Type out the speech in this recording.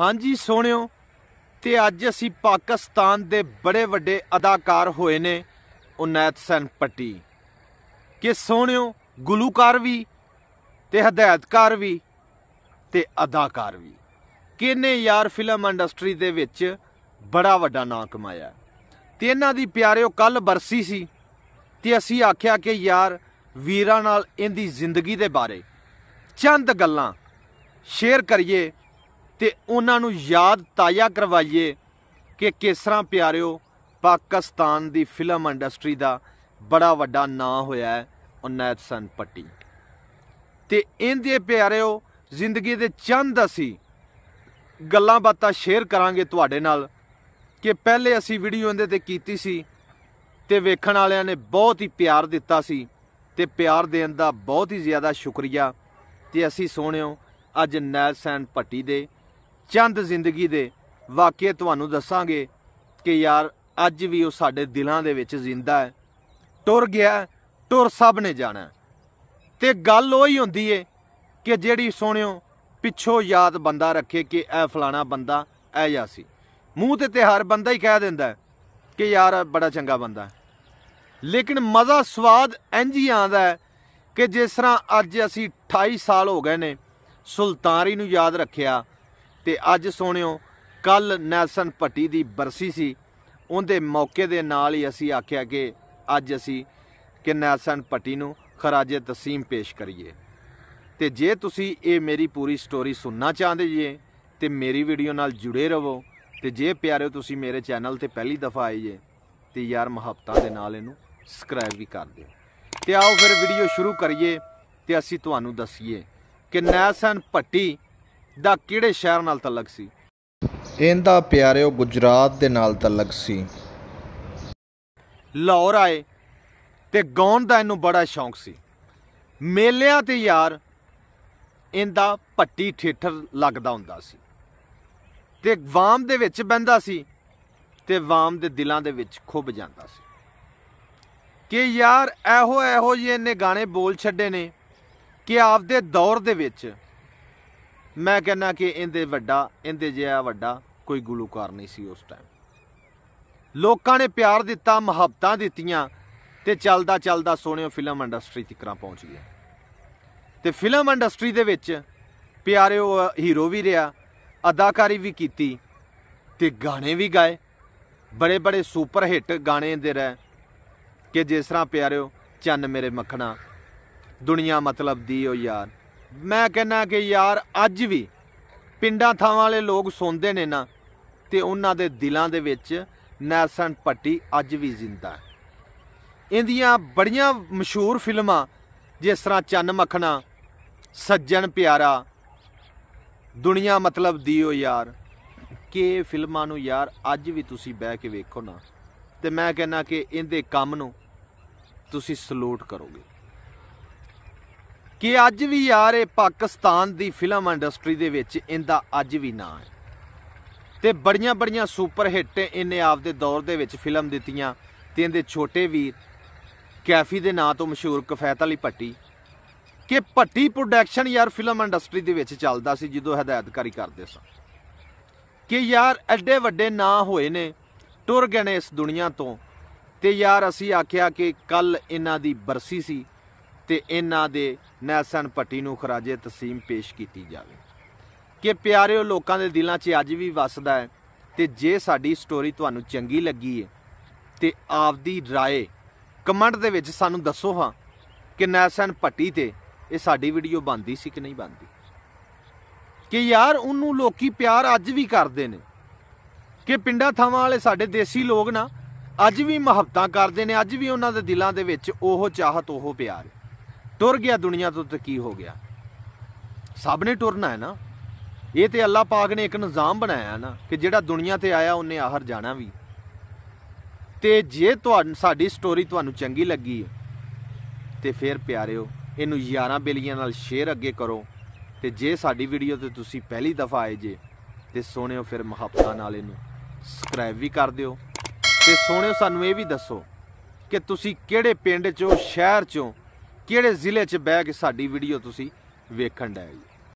ਹਾਂਜੀ ਸੋਹਣਿਓ ਤੇ ਅੱਜ ਅਸੀਂ ਪਾਕਿਸਤਾਨ ਦੇ ਬੜੇ ਵੱਡੇ ਅਦਾਕਾਰ ਹੋਏ ਨੇ ਉਨੈਤ ਸੈਨ ਪੱਟੀ ਕਿ ਸੋਹਣਿਓ ਗਲੂਕਾਰ ਵੀ ਤੇ ਹਦਾਇਤਕਾਰ ਵੀ ਤੇ ਅਦਾਕਾਰ ਵੀ ਕਿਨੇ ਯਾਰ ਫਿਲਮ ਇੰਡਸਟਰੀ ਦੇ ਵਿੱਚ ਬੜਾ ਵੱਡਾ ਨਾਮ ਕਮਾਇਆ ਤੇ ਇਹਨਾਂ ਦੀ ਪਿਆਰਿਓ ਕੱਲ ਬਰਸੀ ਸੀ ਤੇ ਅਸੀਂ ਆਖਿਆ ਕਿ ਯਾਰ ਵੀਰਾਂ ਨਾਲ ਇਹਦੀ ਜ਼ਿੰਦਗੀ ਦੇ ਬਾਰੇ ਚੰਦ ਗੱਲਾਂ ਸ਼ੇਅਰ ਕਰੀਏ ਤੇ ਉਹਨਾਂ ਨੂੰ ਯਾਦ ਤਾਜ਼ਾ ਕਰਵਾਈਏ ਕਿ ਕਿਸਰਾ ਪਿਆਰਿਓ ਪਾਕਿਸਤਾਨ ਦੀ ਫਿਲਮ ਇੰਡਸਟਰੀ ਦਾ ਬੜਾ ਵੱਡਾ ਨਾਂ ਹੋਇਆ ਹੈ ਉਨੈਤ ਸਨ ਪੱਟੀ ਤੇ ਇਹਦੇ ਪਿਆਰਿਓ ਜ਼ਿੰਦਗੀ ਦੇ ਚੰਦ ਅਸੀਂ ਗੱਲਾਂ ਬਾਤਾਂ ਸ਼ੇਅਰ ਕਰਾਂਗੇ ਤੁਹਾਡੇ ਨਾਲ ਕਿ ਪਹਿਲੇ ਅਸੀਂ ਵੀਡੀਓ ਇਹਦੇ ਤੇ ਕੀਤੀ ਸੀ ਤੇ ਵੇਖਣ ਵਾਲਿਆਂ ਨੇ ਬਹੁਤ ਹੀ ਪਿਆਰ ਦਿੱਤਾ ਸੀ ਤੇ ਪਿਆਰ ਦੇਣ ਦਾ ਬਹੁਤ ਹੀ ਜ਼ਿਆਦਾ ਸ਼ੁਕਰੀਆ ਤੇ ਅਸੀਂ ਸੋਹਣਿਓ ਅੱਜ ਨੈਲ ਸੈਨ ਪੱਟੀ ਦੇ ਚੰਦ ਜ਼ਿੰਦਗੀ ਦੇ ਵਾਕਿਆ ਤੁਹਾਨੂੰ ਦੱਸਾਂਗੇ ਕਿ ਯਾਰ ਅੱਜ ਵੀ ਉਹ ਸਾਡੇ ਦਿਲਾਂ ਦੇ ਵਿੱਚ ਜ਼ਿੰਦਾ ਹੈ ਟੁਰ ਗਿਆ ਟੁਰ ਸਭ ਨੇ ਜਾਣਾ ਤੇ ਗੱਲ ਉਹੀ ਹੁੰਦੀ ਏ ਕਿ ਜਿਹੜੀ ਸੋਹਣਿਓ ਪਿੱਛੋ ਯਾਦ ਬੰਦਾ ਰੱਖੇ ਕਿ ਇਹ ਫਲਾਣਾ ਬੰਦਾ ਐ ਜਾ ਸੀ ਮੂੰਹ ਤੇ ਤੇ ਹਰ ਬੰਦਾ ਹੀ ਕਹਿ ਦਿੰਦਾ ਕਿ ਯਾਰ ਬੜਾ ਚੰਗਾ ਬੰਦਾ ਲੇਕਿਨ ਮਜ਼ਾ ਸਵਾਦ ਇੰਜ ਹੀ ਆਂਦਾ ਕਿ ਜਿਸ ਤਰ੍ਹਾਂ ਅੱਜ ਅਸੀਂ 28 ਸਾਲ ਹੋ ਗਏ ਨੇ ਸੁਲਤਾਨੀ ਨੂੰ ਯਾਦ ਰੱਖਿਆ ਤੇ ਅੱਜ ਸੋਹਣਿਓ ਕੱਲ ਨੈਲਸਨ ਭੱਟੀ ਦੀ ਬਰਸੀ ਸੀ ਉਹਦੇ ਮੌਕੇ ਦੇ ਨਾਲ ਹੀ ਅਸੀਂ ਆਖਿਆ ਕਿ ਅੱਜ ਅਸੀਂ ਕਿ ਨੈਲਸਨ ਭੱਟੀ ਨੂੰ ਖਰਾਜੇ ਤਸੀਮ ਪੇਸ਼ ਕਰੀਏ ਤੇ ਜੇ ਤੁਸੀਂ ਇਹ ਮੇਰੀ ਪੂਰੀ ਸਟੋਰੀ ਸੁਣਨਾ ਚਾਹੁੰਦੇ ਜੇ ਤੇ ਮੇਰੀ ਵੀਡੀਓ ਨਾਲ ਜੁੜੇ ਰਹੋ ਤੇ ਜੇ ਪਿਆਰਿਓ ਤੁਸੀਂ ਮੇਰੇ ਚੈਨਲ ਤੇ ਪਹਿਲੀ ਦਫਾ ਆਏ ਜੇ ਤੇ ਯਾਰ ਮੁਹੱਬਤਾਂ ਦੇ ਨਾਲ ਇਹਨੂੰ ਸਬਸਕ੍ਰਾਈਬ ਵੀ ਕਰ ਦਿਓ ਤੇ ਆਓ ਫਿਰ ਵੀਡੀਓ ਸ਼ੁਰੂ ਕਰੀਏ ਤੇ ਅਸੀਂ ਤੁਹਾਨੂੰ ਦੱਸੀਏ ਕਿ ਨੈਸਨ ਭੱਟੀ ਦਾ ਕਿਹੜੇ ਸ਼ਹਿਰ ਨਾਲ ਤਲਕ ਸੀ ਇਹਦਾ ਪਿਆਰਿਓ ਗੁਜਰਾਤ ਦੇ ਨਾਲ ਤਲਕ ਸੀ ਲਾਹੌਰ ਆਏ ਤੇ ਗਾਉਣ ਦਾ ਇਹਨੂੰ ਬੜਾ ਸ਼ੌਂਕ ਸੀ ਮੇਲਿਆਂ ਤੇ ਯਾਰ ਇਹਦਾ ਪੱਟੀ ਥੀਏਟਰ ਲੱਗਦਾ ਹੁੰਦਾ ਸੀ ਤੇ ਵਾਮ ਦੇ ਵਿੱਚ ਬੰਦਾ ਸੀ ਤੇ ਵਾਮ ਦੇ ਦਿਲਾਂ ਦੇ ਵਿੱਚ ਖੁੱਭ ਜਾਂਦਾ ਸੀ ਕਿ ਯਾਰ ਇਹੋ ਇਹੋ ਜਿਹੇ ਨੇ ਗਾਣੇ ਬੋਲ ਛੱਡੇ ਨੇ ਕਿ ਆਪਦੇ ਦੌਰ ਦੇ ਵਿੱਚ ਮੈਂ ਕਹਿੰਨਾ ਕਿ ਇਹਦੇ ਵੱਡਾ ਇਹਦੇ ਜਿਹਾ ਵੱਡਾ ਕੋਈ ਗੁਲੂਕਾਰ ਨਹੀਂ ਸੀ ਉਸ ਟਾਈਮ ਲੋਕਾਂ ਨੇ ਪਿਆਰ ਦਿੱਤਾ ਮੁਹੱਬਤਾਂ ਦਿੱਤੀਆਂ ਤੇ ਚੱਲਦਾ ਚੱਲਦਾ ਸੋਹਣਿਓ ਫਿਲਮ ਇੰਡਸਟਰੀ ਤੱਕਰਾਂ ਪਹੁੰਚ ਗਿਆ ਤੇ ਫਿਲਮ ਇੰਡਸਟਰੀ ਦੇ ਵਿੱਚ ਪਿਆਰਿਓ ਹੀਰੋ ਵੀ ਰਿਹਾ ਅਦਾਕਾਰੀ ਵੀ ਕੀਤੀ ਤੇ ਗਾਣੇ ਵੀ ਗਾਏ ਬੜੇ ਬੜੇ ਸੁਪਰ ਹਿੱਟ ਗਾਣੇ ਦੇ ਰਹਿ ਕਿ ਜਿਸ ਤਰ੍ਹਾਂ ਪਿਆਰਿਓ ਚੰਨ ਮੇਰੇ ਮੱਖਣਾ ਦੁਨੀਆ ਮਤਲਬ ਦੀ ਓ ਯਾਰ ਮੈਂ ਕਹਿੰਨਾ ਕਿ ਯਾਰ ਅੱਜ ਵੀ ਪਿੰਡਾਂ ਥਾਵਾਂ ਵਾਲੇ ਲੋਕ ਸੁਣਦੇ ਨੇ ਨਾ ਤੇ ਉਹਨਾਂ ਦੇ ਦਿਲਾਂ ਦੇ ਵਿੱਚ ਨੈਸਨ ਪੱਟੀ ਅੱਜ ਵੀ ਜ਼ਿੰਦਾ ਹੈ ਇਹਦੀਆਂ ਬੜੀਆਂ ਮਸ਼ਹੂਰ ਫਿਲਮਾਂ ਜਿਸ ਤਰ੍ਹਾਂ ਚੰਨ ਮੱਖਣਾ ਸੱਜਣ ਪਿਆਰਾ ਦੁਨੀਆ ਮਤਲਬ ਦਿਓ ਯਾਰ ਕਿ ਫਿਲਮਾਂ ਨੂੰ ਯਾਰ ਅੱਜ ਵੀ ਤੁਸੀਂ ਬਹਿ ਕੇ ਵੇਖੋ ਨਾ ਤੇ ਮੈਂ ਕਹਿੰਨਾ ਕਿ ਇਹਦੇ ਕੰਮ ਨੂੰ ਤੁਸੀਂ ਸਲੂਟ ਕਰੋਗੇ ਕਿ ਅੱਜ ਵੀ ਯਾਰ ਇਹ ਪਾਕਿਸਤਾਨ ਦੀ ਫਿਲਮ ਇੰਡਸਟਰੀ ਦੇ ਵਿੱਚ ਇਹਦਾ ਅੱਜ ਵੀ ਨਾਂ ਹੈ ਤੇ ਬੜੀਆਂ ਬੜੀਆਂ ਸੁਪਰ ਹਿੱਟ ਇਹਨੇ ਆਪਦੇ ਦੌਰ ਦੇ ਵਿੱਚ ਫਿਲਮ ਦਿੱਤੀਆਂ ਤੇ ਇਹਦੇ ਛੋਟੇ ਵੀਰ ਕੈਫੀ ਦੇ ਨਾਂ ਤੋਂ ਮਸ਼ਹੂਰ ਕਫੈਤ ਵਾਲੀ ਪੱਟੀ ਕਿ ਪੱਟੀ ਪ੍ਰੋਡਕਸ਼ਨ ਯਾਰ ਫਿਲਮ ਇੰਡਸਟਰੀ ਦੇ ਵਿੱਚ ਚੱਲਦਾ ਸੀ ਜਦੋਂ ਹਦਾਇਤਕਾਰੀ ਕਰਦੇ ਸਾਂ ਕਿ ਯਾਰ ਐਡੇ ਵੱਡੇ ਨਾਂ ਹੋਏ ਨੇ ਟੁਰ ਗਏ ਨੇ ਇਸ ਦੁਨੀਆ ਤੋਂ ਤੇ ਯਾਰ ਅਸੀਂ ਆਖਿਆ ਕਿ ਕੱਲ ਇਹਨਾਂ ਦੀ ਬਰਸੀ ਸੀ ਤੇ ਇਹਨਾਂ ਦੇ ਨੈਸਨ ਪੱਟੀ ਨੂੰ ਖਰਾਜੇ ਤਸੀਮ ਪੇਸ਼ ਕੀਤੀ ਜਾਵੇ ਕਿ ਪਿਆਰਿਓ ਲੋਕਾਂ ਦੇ ਦਿਲਾਂ 'ਚ ਅੱਜ ਵੀ ਵੱਸਦਾ ਹੈ ਤੇ ਜੇ ਸਾਡੀ ਸਟੋਰੀ ਤੁਹਾਨੂੰ ਚੰਗੀ ਲੱਗੀ ਹੈ ਤੇ ਆਪਦੀ رائے ਕਮੈਂਟ ਦੇ ਵਿੱਚ ਸਾਨੂੰ ਦੱਸੋ ਹਾਂ ਕਿ ਨੈਸਨ ਪੱਟੀ ਤੇ ਇਹ ਸਾਡੀ ਵੀਡੀਓ ਬਣਦੀ ਸੀ ਕਿ ਨਹੀਂ ਬਣਦੀ ਕਿ ਯਾਰ ਉਹਨੂੰ ਲੋਕੀ ਪਿਆਰ ਅੱਜ ਵੀ ਕਰਦੇ ਨੇ ਕਿ ਪਿੰਡਾਂ ਥਾਵਾਂ ਵਾਲੇ ਸਾਡੇ ਦੇਸੀ ਲੋਕ ਨਾ ਅੱਜ ਵੀ ਮੁਹੱਬਤਾਂ ਕਰਦੇ ਨੇ ਅੱਜ ਵੀ ਉਹਨਾਂ ਦੇ ਦਿਲਾਂ ਦੇ ਵਿੱਚ ਉਹ ਚਾਹਤ ਉਹ ਪਿਆਰ ਟੁਰ ਗਿਆ ਦੁਨੀਆ ਤੋਂ ਤੇ ਕੀ ਹੋ ਗਿਆ ਸਭ ਨੇ ਟੁਰਨਾ ਹੈ ਨਾ ਇਹ ਤੇ ਅੱਲਾਹ ਪਾਕ ਨੇ ਇੱਕ ਨਿਜ਼ਾਮ ਬਣਾਇਆ ਨਾ ਕਿ ਜਿਹੜਾ ਦੁਨੀਆ ਤੇ ਆਇਆ ਉਹਨੇ ਆਹਰ ਜਾਣਾ ਵੀ ਤੇ ਜੇ ਤੁਹਾਨੂੰ ਸਾਡੀ ਸਟੋਰੀ ਤੁਹਾਨੂੰ ਚੰਗੀ ਲੱਗੀ ਤੇ ਫਿਰ ਪਿਆਰਿਓ ਇਹਨੂੰ 11 ਬਿਲੀਅਨ ਨਾਲ ਸ਼ੇਅਰ ਅੱਗੇ ਕਰੋ ਤੇ ਜੇ ਸਾਡੀ ਵੀਡੀਓ ਤੇ ਤੁਸੀਂ ਪਹਿਲੀ ਦਫਾ ਆਏ ਜੇ ਤੇ ਸੋਹਣਿਓ ਫਿਰ ਮੁਹੱਬਤਾਂ ਨਾਲ ਇਹਨੂੰ ਸਬਸਕ੍ਰਾਈਬ ਵੀ ਕਰ ਦਿਓ ਤੇ ਸੋਹਣਿਓ ਸਾਨੂੰ ਇਹ ਵੀ ਦੱਸੋ ਕਿ ਤੁਸੀਂ ਕਿਹੜੇ ਪਿੰਡ ਚੋਂ ਸ਼ਹਿਰ ਚੋਂ ਕਿਹੜੇ ਜ਼ਿਲ੍ਹੇ 'ਚ ਬੈਗ ਕੇ ਸਾਡੀ ਵੀਡੀਓ ਤੁਸੀਂ ਵੇਖਣ ਦਾ ਜੀ